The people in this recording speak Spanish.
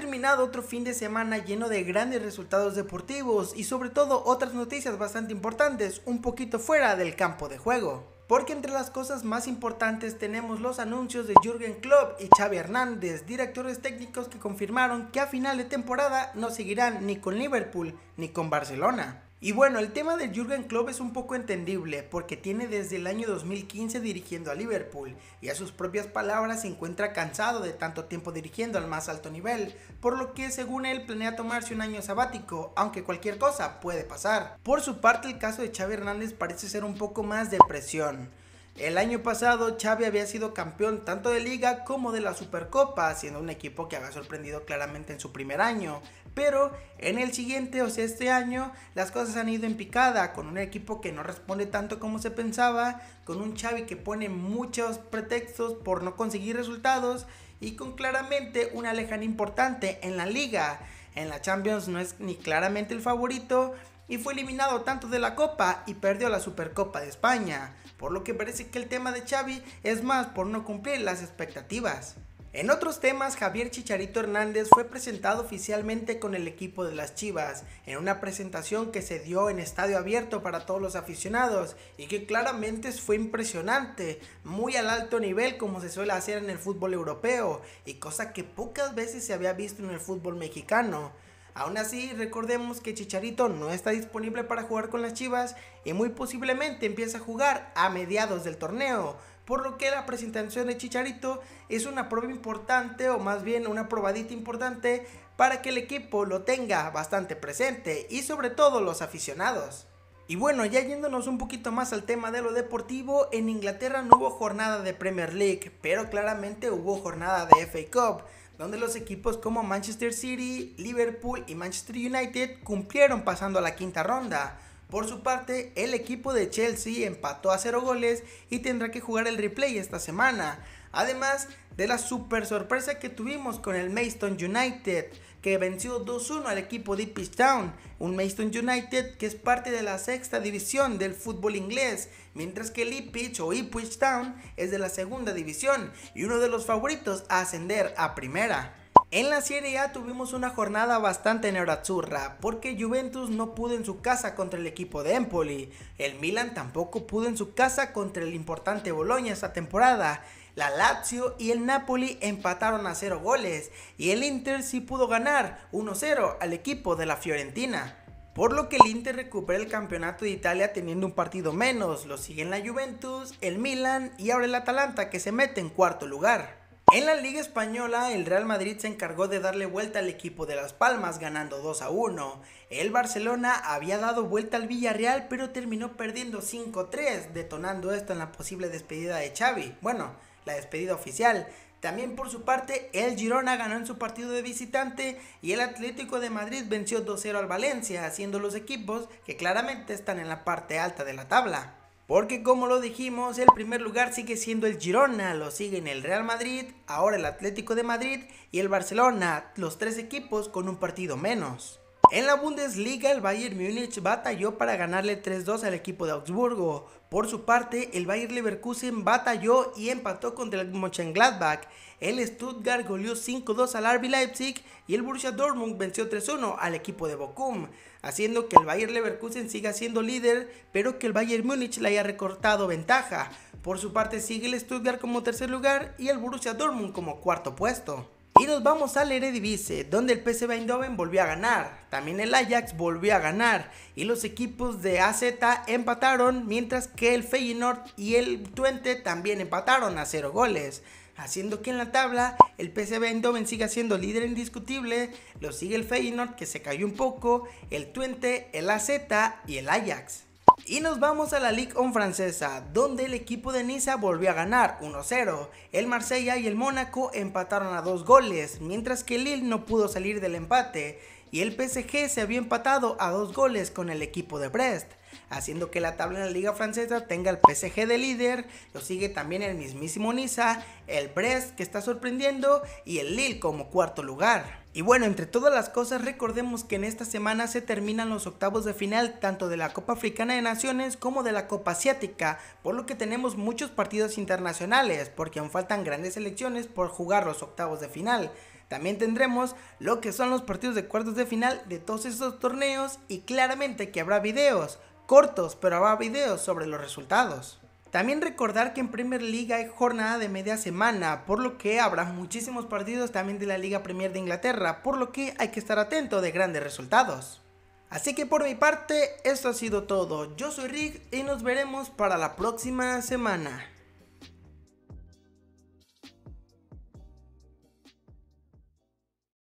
terminado otro fin de semana lleno de grandes resultados deportivos y sobre todo otras noticias bastante importantes un poquito fuera del campo de juego. Porque entre las cosas más importantes tenemos los anuncios de Jürgen Klopp y Xavi Hernández, directores técnicos que confirmaron que a final de temporada no seguirán ni con Liverpool ni con Barcelona. Y bueno, el tema del Jürgen Klopp es un poco entendible porque tiene desde el año 2015 dirigiendo a Liverpool y a sus propias palabras se encuentra cansado de tanto tiempo dirigiendo al más alto nivel, por lo que según él planea tomarse un año sabático, aunque cualquier cosa puede pasar. Por su parte, el caso de Xavi Hernández parece ser un poco más de presión el año pasado Xavi había sido campeón tanto de liga como de la Supercopa, siendo un equipo que había sorprendido claramente en su primer año. Pero en el siguiente, o sea este año, las cosas han ido en picada, con un equipo que no responde tanto como se pensaba, con un Xavi que pone muchos pretextos por no conseguir resultados y con claramente una lejana importante en la liga. En la Champions no es ni claramente el favorito y fue eliminado tanto de la Copa y perdió la Supercopa de España, por lo que parece que el tema de Xavi es más por no cumplir las expectativas. En otros temas, Javier Chicharito Hernández fue presentado oficialmente con el equipo de las Chivas, en una presentación que se dio en estadio abierto para todos los aficionados y que claramente fue impresionante, muy al alto nivel como se suele hacer en el fútbol europeo y cosa que pocas veces se había visto en el fútbol mexicano. Aún así, recordemos que Chicharito no está disponible para jugar con las Chivas y muy posiblemente empieza a jugar a mediados del torneo, por lo que la presentación de Chicharito es una prueba importante o más bien una probadita importante para que el equipo lo tenga bastante presente y sobre todo los aficionados. Y bueno, ya yéndonos un poquito más al tema de lo deportivo, en Inglaterra no hubo jornada de Premier League, pero claramente hubo jornada de FA Cup, donde los equipos como Manchester City, Liverpool y Manchester United cumplieron pasando a la quinta ronda, por su parte, el equipo de Chelsea empató a cero goles y tendrá que jugar el replay esta semana. Además de la super sorpresa que tuvimos con el Maidstone United, que venció 2-1 al equipo de Town, un Maidstone United que es parte de la sexta división del fútbol inglés, mientras que el Ippich o Ipswich Town es de la segunda división y uno de los favoritos a ascender a primera. En la Serie A tuvimos una jornada bastante neurazurra porque Juventus no pudo en su casa contra el equipo de Empoli, el Milan tampoco pudo en su casa contra el importante Bolonia esta temporada, la Lazio y el Napoli empataron a 0 goles y el Inter sí pudo ganar 1-0 al equipo de la Fiorentina. Por lo que el Inter recupera el campeonato de Italia teniendo un partido menos, lo siguen la Juventus, el Milan y ahora el Atalanta que se mete en cuarto lugar. En la Liga Española, el Real Madrid se encargó de darle vuelta al equipo de Las Palmas ganando 2 a 1. El Barcelona había dado vuelta al Villarreal pero terminó perdiendo 5-3, detonando esto en la posible despedida de Xavi. Bueno, la despedida oficial. También por su parte, el Girona ganó en su partido de visitante y el Atlético de Madrid venció 2-0 al Valencia, haciendo los equipos que claramente están en la parte alta de la tabla. Porque como lo dijimos, el primer lugar sigue siendo el Girona, lo siguen el Real Madrid, ahora el Atlético de Madrid y el Barcelona, los tres equipos con un partido menos. En la Bundesliga, el Bayern Múnich batalló para ganarle 3-2 al equipo de Augsburgo. Por su parte, el Bayern Leverkusen batalló y empató contra el Mönchengladbach. El Stuttgart goleó 5-2 al RB Leipzig y el Borussia Dortmund venció 3-1 al equipo de Bochum, haciendo que el Bayern Leverkusen siga siendo líder, pero que el Bayern Múnich le haya recortado ventaja. Por su parte, sigue el Stuttgart como tercer lugar y el Borussia Dortmund como cuarto puesto. Y nos vamos al Eredivisie, donde el PSV Eindhoven volvió a ganar, también el Ajax volvió a ganar y los equipos de AZ empataron, mientras que el Feyenoord y el Twente también empataron a cero goles, haciendo que en la tabla el PSV Eindhoven siga siendo líder indiscutible, lo sigue el Feyenoord que se cayó un poco, el Twente, el AZ y el Ajax. Y nos vamos a la Ligue 1 francesa, donde el equipo de Niza volvió a ganar 1-0. El Marsella y el Mónaco empataron a dos goles, mientras que Lille no pudo salir del empate y el PSG se había empatado a dos goles con el equipo de Brest, haciendo que la tabla en la liga francesa tenga el PSG de líder, lo sigue también el mismísimo Niza, el Brest que está sorprendiendo y el Lille como cuarto lugar. Y bueno, entre todas las cosas, recordemos que en esta semana se terminan los octavos de final tanto de la Copa Africana de Naciones como de la Copa Asiática, por lo que tenemos muchos partidos internacionales, porque aún faltan grandes elecciones por jugar los octavos de final. También tendremos lo que son los partidos de cuartos de final de todos esos torneos y claramente que habrá videos, cortos, pero habrá videos sobre los resultados. También recordar que en Premier League hay jornada de media semana, por lo que habrá muchísimos partidos también de la Liga Premier de Inglaterra, por lo que hay que estar atento de grandes resultados. Así que por mi parte, esto ha sido todo. Yo soy Rick y nos veremos para la próxima semana.